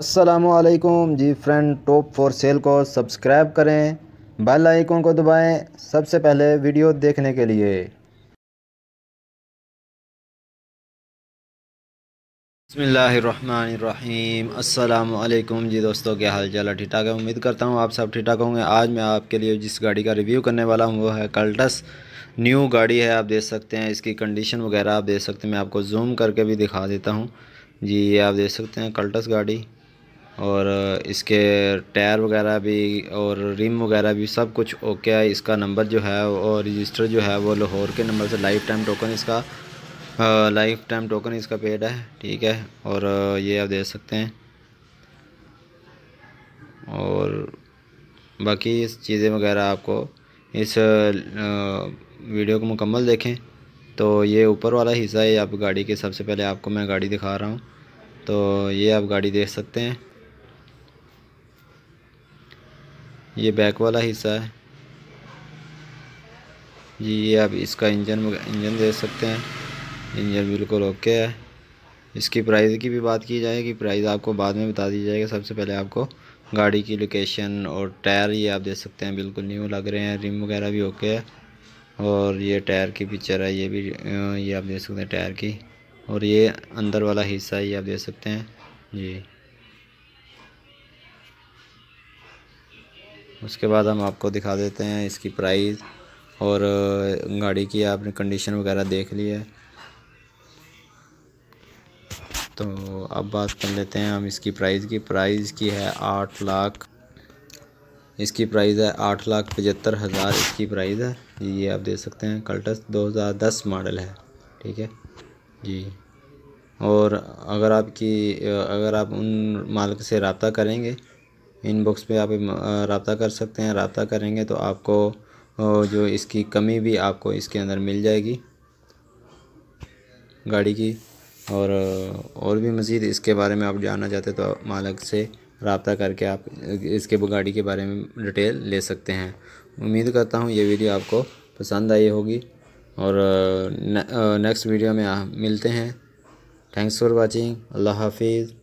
असलकुम जी friend top for sale को सब्सक्राइब करें बेल आइकन को दबाएं सबसे पहले वीडियो देखने के लिए बसमीम अल्लाम जी दोस्तों क्या हाल चाल ठीक ठाक है उम्मीद करता हूँ आप सब ठीक ठाक होंगे आज मैं आपके लिए जिस गाड़ी का रिव्यू करने वाला हूँ वो है कल्टस न्यू गाड़ी है आप देख सकते हैं इसकी कंडीशन वगैरह आप देख सकते हैं मैं आपको जूम करके भी दिखा देता हूँ जी ये आप देख सकते हैं कल्टस गाड़ी और इसके टायर वगैरह भी और रिम वगैरह भी सब कुछ ओके है इसका नंबर जो है और रजिस्टर जो है वो लाहौर के नंबर से लाइफ टाइम टोकन इसका लाइफ टाइम टोकन इसका पेड है ठीक है और ये आप देख सकते हैं और बाकी चीज़ें वगैरह आपको इस वीडियो को मुकम्मल देखें तो ये ऊपर वाला हिस्सा है आप गाड़ी के सबसे पहले आपको मैं गाड़ी दिखा रहा हूँ तो ये आप गाड़ी देख सकते हैं ये बैक वाला हिस्सा है जी ये आप इसका इंजन इंजन देख सकते हैं इंजन बिल्कुल ओके है इसकी प्राइस की भी बात की जाएगी प्राइस आपको बाद में बता दी जाएगी सबसे पहले आपको गाड़ी की लोकेशन और टायर ये आप देख सकते हैं बिल्कुल न्यू लग रहे हैं रिम वगैरह भी ओके है और ये टायर की पिक्चर है ये भी ये आप देख सकते हैं टायर की और ये अंदर वाला हिस्सा ये आप देख सकते हैं जी उसके बाद हम आपको दिखा देते हैं इसकी प्राइस और गाड़ी की आपने कंडीशन वगैरह देख ली है तो अब बात कर लेते हैं हम इसकी प्राइस की प्राइस की है आठ लाख इसकी प्राइस है आठ लाख पचहत्तर हज़ार इसकी प्राइस है ये आप देख सकते हैं कल्टस 2010 मॉडल है ठीक है जी और अगर आपकी अगर आप उन मालिक से रबता करेंगे इनबॉक्स पे आप रबता कर सकते हैं रबता करेंगे तो आपको जो इसकी कमी भी आपको इसके अंदर मिल जाएगी गाड़ी की और और भी मज़ीद इसके बारे में आप जानना चाहते तो मालक से रबता करके आप इसके गाड़ी के बारे में डिटेल ले सकते हैं उम्मीद करता हूँ ये वीडियो आपको पसंद आई होगी और ने, नेक्स्ट वीडियो में मिलते हैं थैंक्स फॉर वाचिंग अल्लाह हाफिज़